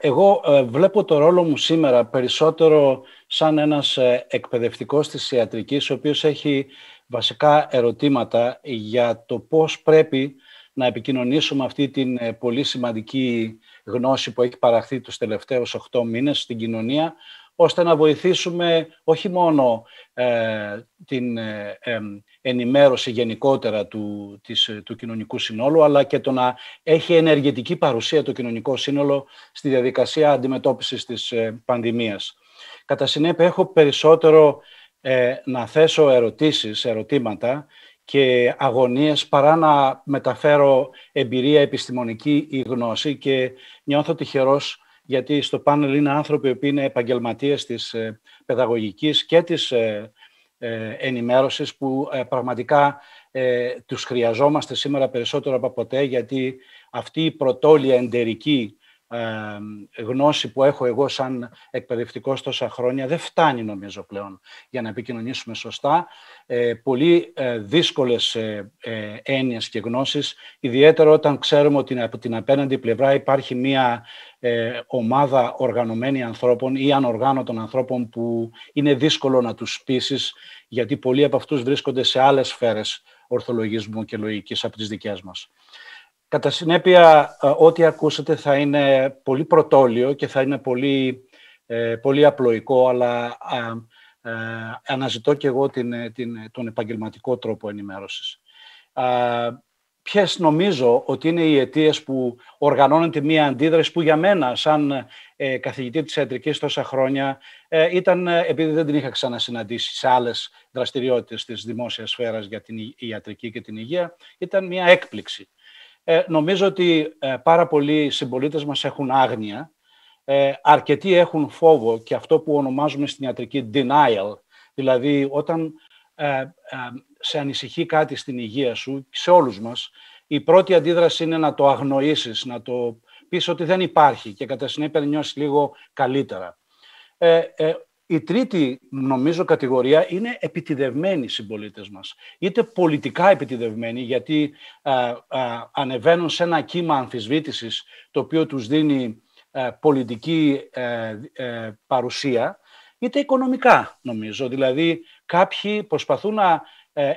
Εγώ ε, βλέπω το ρόλο μου σήμερα περισσότερο σαν ένας ε, εκπαιδευτικός της ιατρικής, ο οποίος έχει βασικά ερωτήματα για το πώς πρέπει να επικοινωνήσουμε αυτή την ε, πολύ σημαντική γνώση που έχει παραχθεί τους τελευταίους 8 μήνες στην κοινωνία, ώστε να βοηθήσουμε όχι μόνο ε, την ε, ε, ενημέρωση γενικότερα του, της, του κοινωνικού συνόλου, αλλά και το να έχει ενεργετική παρουσία το κοινωνικό σύνολο στη διαδικασία αντιμετώπισης της πανδημίας. Κατά συνέπεια, έχω περισσότερο να θέσω ερωτήσεις, ερωτήματα και αγωνίες παρά να μεταφέρω εμπειρία επιστημονική ή γνώση και νιώθω τυχερός γιατί στο πάνελ είναι άνθρωποι που είναι επαγγελματίες της ε, παιδαγωγικής και της ε, ε, ενημέρωσης που πραγματικά τους χρειαζόμαστε σήμερα περισσότερο από ποτέ γιατί αυτή η πρωτόλια εντερική γνώση που έχω εγώ σαν εκπαιδευτικός τόσα χρόνια δεν φτάνει νομίζω πλέον για να επικοινωνήσουμε σωστά ε, πολύ ε, δύσκολες ε, έννοιες και γνώσεις ιδιαίτερα όταν ξέρουμε ότι από την απέναντι πλευρά υπάρχει μια ομάδα οργανωμένη ανθρώπων ή ανοργάνωτων ανθρώπων που είναι δύσκολο να τους πείσεις γιατί πολλοί από αυτούς βρίσκονται σε άλλες σφαίρες ορθολογισμού και λογικής από τις δικές μας. Κατά συνέπεια, ε, ό,τι ακούσατε θα είναι πολύ πρωτόλιο και θα είναι πολύ, ε, πολύ απλοϊκό, αλλά ε, αναζητώ και εγώ την, την, τον επαγγελματικό τρόπο ενημέρωσης. Ποιες νομίζω ότι είναι οι αιτίες που οργανώνεται μία αντίδραση που για μένα, σαν καθηγητή της ιατρικής τόσα χρόνια, ήταν επειδή δεν την είχα ξανασυναντήσει σε άλλες δραστηριότητες της δημόσιας σφαίρας για την ιατρική και την υγεία, ήταν μία έκπληξη. Ε, νομίζω ότι ε, πάρα πολλοί συμπολίτες μας έχουν άγνοια. Ε, αρκετοί έχουν φόβο και αυτό που ονομάζουμε στην ιατρική denial, δηλαδή όταν ε, ε, σε ανησυχεί κάτι στην υγεία σου, σε όλους μας, η πρώτη αντίδραση είναι να το αγνοήσεις, να το πεις ότι δεν υπάρχει και κατά συνέπεια νιώσεις λίγο καλύτερα. Ε, ε η τρίτη, νομίζω, κατηγορία είναι επιτιδευμένοι συμπολίτες μας. Είτε πολιτικά επιτιδευμένοι, γιατί ε, ε, ανεβαίνουν σε ένα κύμα αμφισβήτησης το οποίο τους δίνει ε, πολιτική παρουσία, είτε οικονομικά, νομίζω. Δηλαδή, κάποιοι προσπαθούν να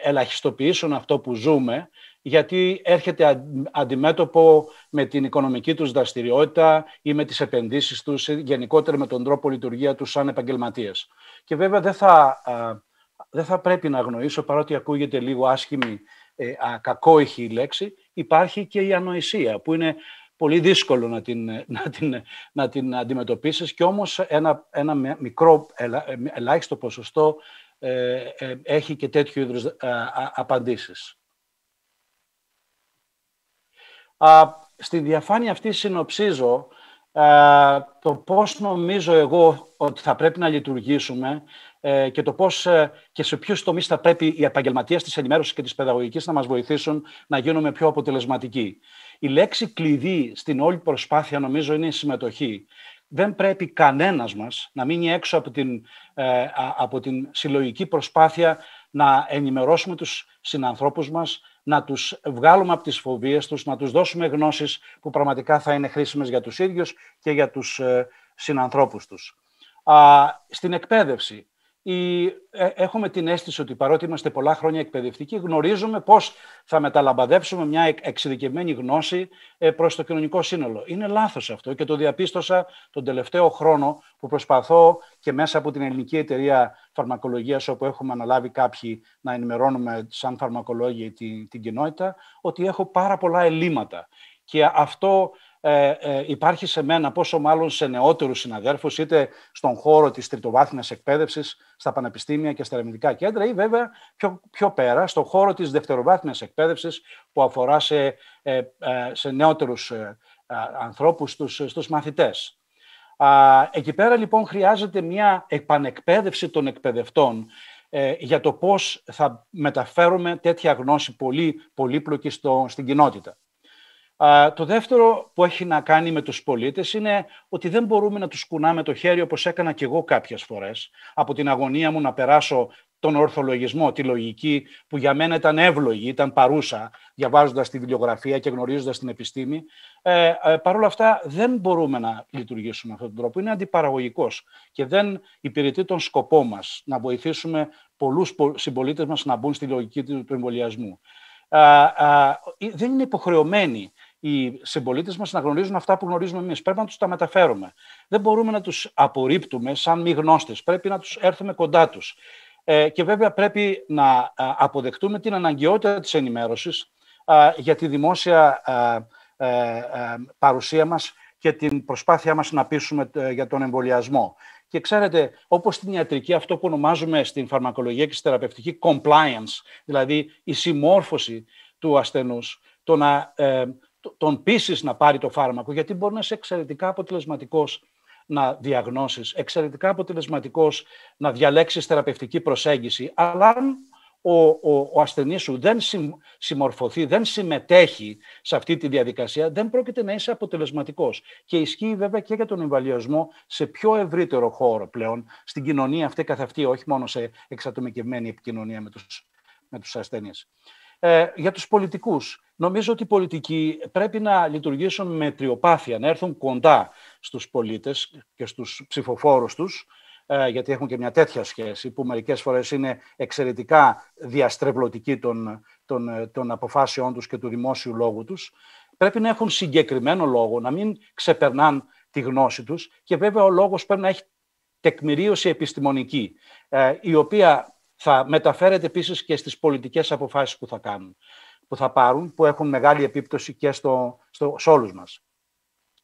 ελαχιστοποιήσουν αυτό που ζούμε γιατί έρχεται αντιμέτωπο με την οικονομική τους δραστηριότητα ή με τις επενδύσεις τους, γενικότερα με τον τρόπο λειτουργία τους σαν επαγγελματίες. Και βέβαια δεν θα, δεν θα πρέπει να αγνοήσω, παρότι ακούγεται λίγο άσχημη, ε, έχει η λέξη, υπάρχει και η ανοησία, που είναι πολύ δύσκολο να την, να την, να την αντιμετωπίσεις και όμως ένα, ένα μικρό, ε, ελάχιστο ποσοστό ε, έχει και τέτοιου είδους Α, στη διαφάνεια αυτή συνοψίζω το πώς νομίζω εγώ ότι θα πρέπει να λειτουργήσουμε ε, και το πώς ε, και σε ποιους τομείς θα πρέπει οι επαγγελματίες της ενημέρωσης και της παιδαγωγικής να μας βοηθήσουν να γίνουμε πιο αποτελεσματικοί. Η λέξη κλειδί στην όλη προσπάθεια νομίζω είναι η συμμετοχή. Δεν πρέπει κανένας μας να μείνει έξω από την, ε, από την συλλογική προσπάθεια να ενημερώσουμε τους συνανθρώπους μας, να τους βγάλουμε από τις φοβίες τους, να τους δώσουμε γνώσεις που πραγματικά θα είναι χρήσιμες για τους ίδιους και για τους ε, συνανθρώπους τους. Στην εκπαίδευση, η, ε, έχουμε την αίσθηση ότι παρότι είμαστε πολλά χρόνια εκπαιδευτικοί, γνωρίζουμε πώς θα μεταλαμπαδέψουμε μια εξειδικευμένη γνώση ε, προς το κοινωνικό σύνολο. Είναι λάθος αυτό και το διαπίστωσα τον τελευταίο χρόνο που προσπαθώ και μέσα από την Ελληνική Εταιρεία Φαρμακολογίας, όπου έχουμε αναλάβει κάποιοι να ενημερώνουμε σαν φαρμακολόγοι την, την κοινότητα, ότι έχω πάρα πολλά ελλείμματα. Και αυτό ε, ε, υπάρχει σε μένα, πόσο μάλλον σε νεότερους συναδέρφους, είτε στον χώρο της τριτοβάθμιας εκπαίδευσης, στα πανεπιστήμια και στα ερευνητικά κέντρα, ή βέβαια πιο, πιο πέρα, στον χώρο της δευτεροβάθμιας εκπαίδευσης, που αφορά σε, ε, ε σε νεότερους ε, ανθρώπους, στους, στους μαθητές. Εκεί πέρα, λοιπόν, χρειάζεται μια επανεκπαίδευση των εκπαιδευτών, για το πώς θα μεταφέρουμε τέτοια γνώση πολύ πολύπλοκη στην κοινότητα το δεύτερο που έχει να κάνει με τους πολίτες είναι ότι δεν μπορούμε να τους κουνάμε το χέρι όπως έκανα και εγώ κάποιες φορές. Από την αγωνία μου να περάσω τον ορθολογισμό, τη λογική που για μένα ήταν εύλογη, ήταν παρούσα, διαβάζοντας τη βιβλιογραφία και γνωρίζοντας την επιστήμη. Ε, ε, Παρ' όλα αυτά δεν μπορούμε να λειτουργήσουμε με αυτόν τον τρόπο. Είναι αντιπαραγωγικός και δεν υπηρετεί τον σκοπό μας να βοηθήσουμε πολλούς συμπολίτες μας να μπουν στη λογική του εμβολιασμού. Ε, δεν είναι υποχρεωμένοι οι συμπολίτες μας να γνωρίζουν αυτά που γνωρίζουμε εμείς. Πρέπει να τους τα μεταφέρουμε. Δεν μπορούμε να τους απορρίπτουμε σαν μη γνώστες. Πρέπει να τους έρθουμε κοντά τους. Ε, και βέβαια πρέπει να ε, αποδεχτούμε την αναγκαιότητα της ενημέρωσης ε, για τη δημόσια ε, παρουσία μας και την προσπάθειά μας να πείσουμε για τον εμβολιασμό. Και ξέρετε, όπως στην ιατρική, αυτό που ονομάζουμε στην φαρμακολογία και στη θεραπευτική compliance, δηλαδή η συμμόρφωση του ασθενούς, το να τον πείσεις να πάρει το φάρμακο, γιατί μπορεί να είσαι εξαιρετικά αποτελεσματικός να διαγνώσεις, εξαιρετικά αποτελεσματικός να διαλέξεις θεραπευτική προσέγγιση, αλλά αν ο, ο, ασθενής σου δεν συμμορφωθεί, δεν συμμετέχει σε αυτή τη διαδικασία, δεν πρόκειται να είσαι αποτελεσματικός. Και ισχύει βέβαια και για τον εμβαλιασμό σε πιο ευρύτερο χώρο πλέον, στην κοινωνία αυτή καθ' αυτή, όχι μόνο σε εξατομικευμένη επικοινωνία με τους με τους ασθενείς ε, για τους πολιτικούς. Νομίζω ότι οι πολιτικοί πρέπει να λειτουργήσουν με τριοπάθεια, να έρθουν κοντά στους πολίτες και στους ψηφοφόρους τους, ε, γιατί έχουν και μια τέτοια σχέση που μερικές φορές είναι εξαιρετικά διαστρεβλωτική των, των, ε, των αποφάσεών τους και του δημόσιου λόγου τους. Πρέπει να έχουν συγκεκριμένο λόγο, να μην ξεπερνάν τη γνώση τους και βέβαια ο λόγος πρέπει να έχει τεκμηρίωση επιστημονική, ε, η οποία θα μεταφέρεται επίσης και στις πολιτικές αποφάσεις που θα κάνουν, που θα πάρουν, που έχουν μεγάλη επίπτωση και στο, στο, σε όλους μας.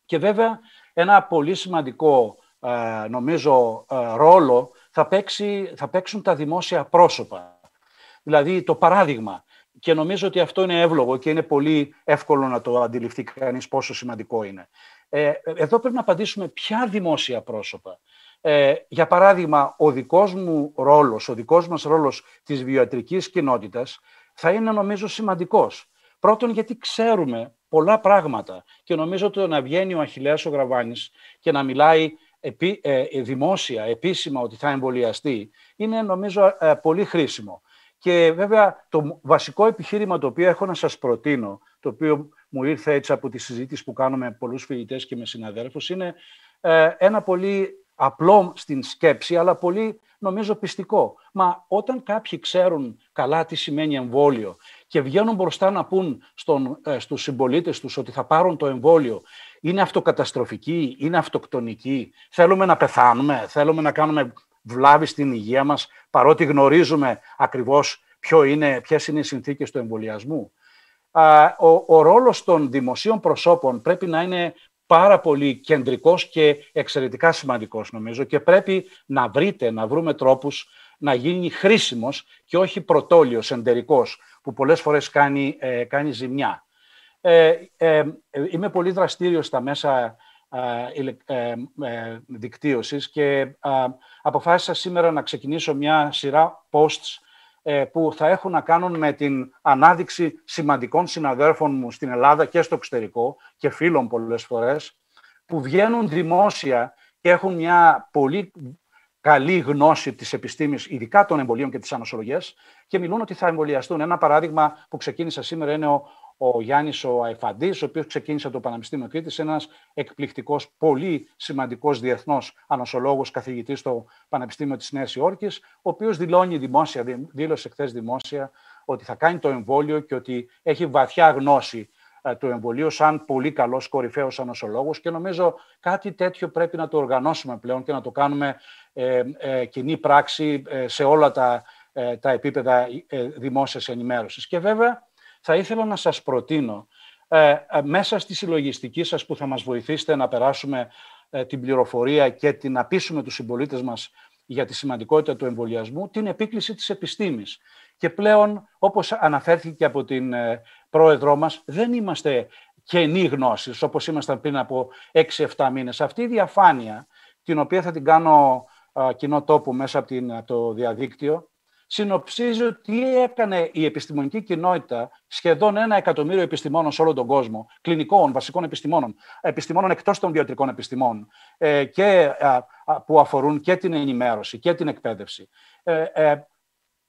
Και βέβαια ένα πολύ σημαντικό ε, νομίζω ε, ρόλο θα, παίξει, θα παίξουν τα δημόσια πρόσωπα. Δηλαδή το παράδειγμα. Και νομίζω ότι αυτό είναι εύλογο και είναι πολύ εύκολο να το αντιληφθεί κανείς πόσο σημαντικό είναι. Ε, εδώ πρέπει να απαντήσουμε ποια δημόσια πρόσωπα. Ε, για παράδειγμα, ο δικός μου ρόλος, ο δικός μας ρόλος της βιοατρικής κοινότητας θα είναι νομίζω σημαντικός. Πρώτον, γιατί ξέρουμε πολλά πράγματα και νομίζω ότι να βγαίνει ο Αχιλέας ο Γραβάνης και να μιλάει επί, ε, δημόσια, επίσημα ότι θα εμβολιαστεί, είναι νομίζω ε, πολύ χρήσιμο. Και βέβαια το βασικό επιχείρημα το οποίο έχω να σας προτείνω, το οποίο μου ήρθε έτσι από τη συζήτηση που κάνουμε με πολλούς φοιτητές και με συναδέλφους, είναι ε, ένα πολύ απλό στην σκέψη, αλλά πολύ νομίζω πιστικό. Μα όταν κάποιοι ξέρουν καλά τι σημαίνει εμβόλιο και βγαίνουν μπροστά να πούν στον, ε, στους συμπολίτες τους ότι θα πάρουν το εμβόλιο, είναι αυτοκαταστροφική, είναι αυτοκτονική, θέλουμε να πεθάνουμε, θέλουμε να κάνουμε βλάβη στην υγεία μας, παρότι γνωρίζουμε ακριβώς ποιο είναι, ποιες είναι οι συνθήκες του εμβολιασμού. Ο, ο ρόλος των δημοσίων προσώπων πρέπει να είναι πάρα πολύ κεντρικός και εξαιρετικά σημαντικός νομίζω και πρέπει να βρείτε, να βρούμε τρόπους να γίνει χρήσιμος και όχι πρωτόλιος, εντερικός, που πολλές φορές κάνει, ε, κάνει ζημιά. Ε, ε, είμαι πολύ δραστήριος στα μέσα ε, ε, δικτύωσης και αποφάσισα σήμερα να ξεκινήσω μια σειρά posts ε, που θα έχουν να κάνουν με την ανάδειξη σημαντικών συναδέρφων μου στην Ελλάδα και στο εξωτερικό και φίλων πολλές φορές, που βγαίνουν δημόσια και έχουν μια πολύ καλή γνώση της επιστήμης, ειδικά των εμβολίων και της ανοσολογίας, και μιλούν ότι θα εμβολιαστούν. Ένα παράδειγμα που ξεκίνησα σήμερα είναι ο, ο Γιάννης ο Αϊφαντής, ο οποίος ξεκίνησε από το Πανεπιστήμιο Κρήτης, ένας εκπληκτικός, πολύ σημαντικός διεθνός ανοσολόγο, καθηγητής στο Πανεπιστήμιο της Νέας Υόρκης, ο οποίος δηλώνει δημόσια, δήλωσε χθες δημόσια ότι θα κάνει το εμβόλιο και ότι έχει βαθιά γνώση ε, του εμβολίου σαν πολύ καλός κορυφαίος ανοσολόγος και νομίζω κάτι τέτοιο πρέπει να το οργανώσουμε πλέον και να το κάνουμε ε, ε κοινή πράξη ε, σε όλα τα, τα επίπεδα δημόσιας ενημέρωσης. Και βέβαια θα ήθελα να σας προτείνω ε, ε, μέσα στη συλλογιστική σας που θα μας βοηθήσετε να περάσουμε ε, την πληροφορία και την να πείσουμε τους συμπολίτες μας για τη σημαντικότητα του εμβολιασμού, την επίκληση της επιστήμης. Και πλέον, όπως αναφέρθηκε από την πρόεδρό μας, δεν είμαστε καινοί γνώσεις, όπως ήμασταν πριν από 6-7 μήνες. Αυτή η διαφάνεια, την οποία θα την κάνω κοινό τόπο μέσα την, από το διαδίκτυο, συνοψίζει τι έκανε η επιστημονική κοινότητα, σχεδόν ένα εκατομμύριο επιστημόνων σε όλο τον κόσμο, κλινικών, βασικών επιστημόνων, επιστημόνων εκτός των βιοτρικών επιστημών, ε, και, που αφορούν και την ενημέρωση και την εκπαίδευση. Ε, ε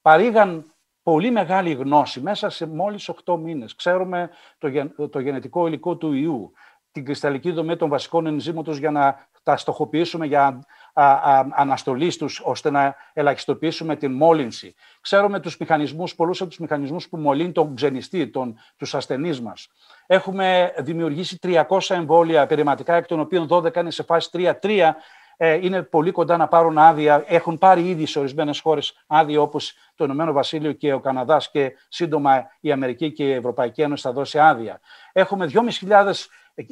παρήγαν πολύ μεγάλη γνώση μέσα σε μόλις 8 μήνες. Ξέρουμε το, το γενετικό υλικό του ιού, την κρυσταλλική δομή των βασικών ενζήμων για να τα στοχοποιήσουμε για αναστολής τους ώστε να ελαχιστοποιήσουμε την μόλυνση. Ξέρουμε τους μηχανισμούς, πολλούς από τους μηχανισμούς που μολύνει τον ξενιστή, τον, τους ασθενείς Έχουμε δημιουργήσει 300 εμβόλια περιματικά, εκ των οποίων 12 είναι σε φάση 3-3 ε, είναι πολύ κοντά να πάρουν άδεια. Έχουν πάρει ήδη σε ορισμένες χώρες άδεια, όπως το Ηνωμένο Βασίλειο και ο Καναδάς, και σύντομα η Αμερική και η Ευρωπαϊκή Ένωση θα δώσει άδεια. Έχουμε 2.500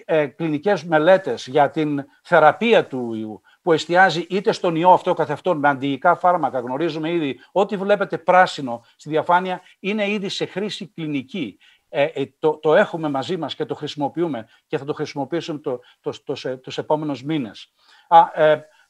ε, κλινικές μελέτες για την θεραπεία του ιού που εστιάζει είτε στον ιό αυτό καθ' με αντιγικά φάρμακα, γνωρίζουμε ήδη, ό,τι βλέπετε πράσινο στη διαφάνεια είναι ήδη σε χρήση κλινική. Ε, ε, το, έχουμε μαζί μας και το χρησιμοποιούμε και θα το χρησιμοποιήσουμε το, το, το, σε, τους επόμενους μήνες. Α,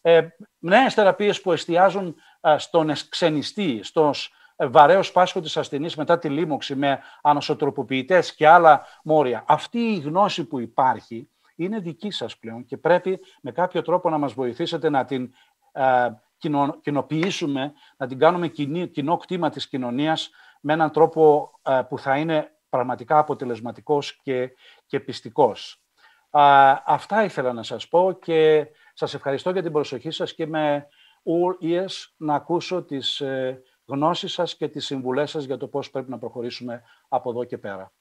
ε, νέες θεραπείες που εστιάζουν στον ξενιστή, στον βαρέως πάσχο της ασθενής μετά τη λίμωξη με ανοσοτροποποιητές και άλλα μόρια. Αυτή η γνώση που υπάρχει είναι δική σας πλέον και πρέπει με κάποιο τρόπο να μας βοηθήσετε να την κοινοποιήσουμε, να την κάνουμε κοινό κτήμα της κοινωνίας με έναν τρόπο που θα είναι πραγματικά αποτελεσματικός και, και πιστικός. αυτά ήθελα να σας πω και σας ευχαριστώ για την προσοχή σας και με all να ακούσω τις ε, γνώσεις σας και τις συμβουλές σας για το πώς πρέπει να προχωρήσουμε από εδώ και πέρα.